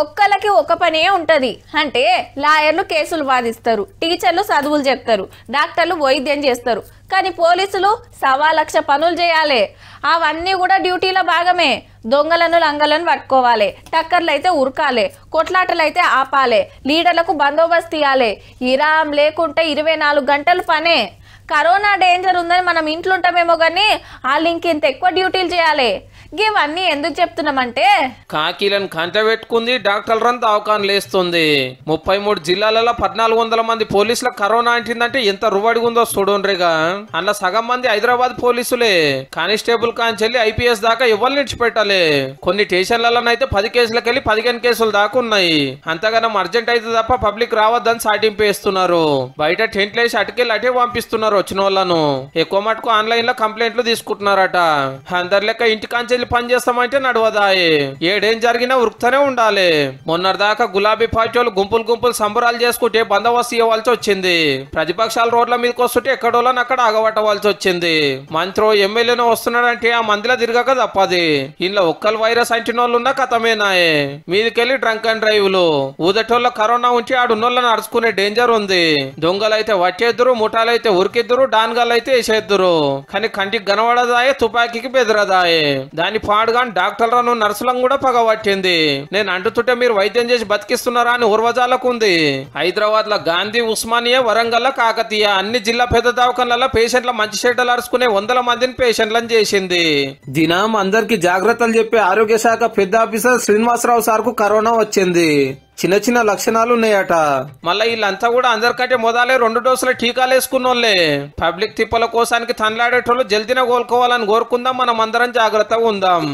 ఒక్కలకి ఒక పనే ఉంటుంది అంటే లాయర్లు కేసులు వాదిస్తారు టీచర్లు చదువులు చెప్తారు డాక్టర్లు వైద్యం చేస్తారు కానీ పోలీసులు సవా లక్ష పనులు చేయాలి అవన్నీ కూడా డ్యూటీల భాగమే దొంగలను లంగలను పట్టుకోవాలి టక్కర్లు అయితే ఉరకాలి కొట్లాటలు అయితే ఆపాలి లీడర్లకు బందోబస్తు ఇవ్వాలి ఇరాం లేకుంటే ఇరవై నాలుగు గంటలు పనే కరోనా డేంజర్ ఉందని మనం ఇంట్లో ఉంటామేమో కానీ వాళ్ళు ఇంకెంత ఎక్కువ డ్యూటీలు చేయాలి ఇవన్నీ ఎందుకు చెప్తున్నామంటే కాకీలను కంట పెట్టుకుంది డాక్టర్లను దావకాన్ లేస్తుంది ముప్పై మూడు జిల్లాలలో పద్నాలుగు వందల మంది పోలీసుల కరోనా అంటిందంటే ఎంత రువడిగా ఉందో చూడండిగా అందులో సగం మంది హైదరాబాద్ పోలీసులే కానిస్టేబుల్ కాంచెల్లి ఐపీఎస్ దాకా ఎవరు నిడిచిపెట్టాలి కొన్ని స్టేషన్లలోనైతే పది కేసులకెళ్ళి పదిహేను కేసులు దాకా ఉన్నాయి అంతగానం అర్జెంట్ అయితే తప్ప పబ్లిక్ రావద్దని సాటింపు వేస్తున్నారు బయట టెంట్లు వేసి అటుకెళ్ళి అటే పంపిస్తున్నారు వచ్చిన వాళ్ళను ఎక్కువ మటుకు ఆన్లైన్ లో కంప్లైంట్లు తీసుకుంటున్నారట అందరి లెక్క ఇంటి కాంచె వెళ్ళి పనిచేస్తామంటే నడవదాయి ఏడేం జరిగినా వృక్తనే ఉండాలి దాకా గులాబీ పార్టీ వాళ్ళు గుంపులు గుంపులు సంబరాలు చేసుకుంటే బందోబస్తు ఇవ్వాల్సి వచ్చింది ప్రతిపక్షాల రోడ్ల మీదకి వస్తుంటే ఎక్కడోళ్ళని అక్కడ ఆగబట్టవలసి వచ్చింది మంత్రో ఎమ్మెల్యేనో వస్తున్నాడంటే ఆ మందిలో తిరగక తప్పది ఇంట్లో ఒక్కరు వైరస్ అంటిన వాళ్ళు ఉన్నా కథమేనాయే మీదికెళ్ళి డ్రంక్ అండ్ డ్రైవ్లు ఊదటోళ్ళ కరోనా ఉంటే ఆడున్నోళ్ళని నడుచుకునే డేంజర్ ఉంది దొంగలైతే వచ్చేద్దరు ముఠాలైతే ఉరికిద్దరు డాన్గాలైతే వేసేద్దరు కానీ కంటికి కనబడదాయే తుపాకీకి బెదరదాయే దాన్ని పాడుగాని డాక్టర్లను నర్సులను కూడా పగబట్టింది నేను అంటుతుంటే మీరు వైద్యం చేసి బతికిస్తున్నారా అని ఉర్వజాలకు ఉంది హైదరాబాద్ లో గాంధీ ఉస్మానియా వరంగల్ కాకతీయ అన్ని జిల్లా పెద్ద దవాఖానలలో పేషెంట్ల మంచి చెడ్డలు అరుచుకునే వందల మందిని పేషెంట్లను చేసింది దినం అందరికి జాగ్రత్తలు చెప్పే ఆరోగ్య శాఖ పెద్ద ఆఫీసర్ శ్రీనివాసరావు సార్ కు కరోనా వచ్చింది చిన్న చిన్న లక్షణాలు ఉన్నాయట మళ్ళీ వీళ్ళంతా కూడా అందరికంటే మొదలే రెండు డోసుల టీకాలు వాళ్ళే పబ్లిక్ తిప్పల కోసానికి తనలాడేటోళ్ళు జల్దిన కోలుకోవాలని కోరుకుందాం మనం అందరం జాగ్రత్తగా ఉందాం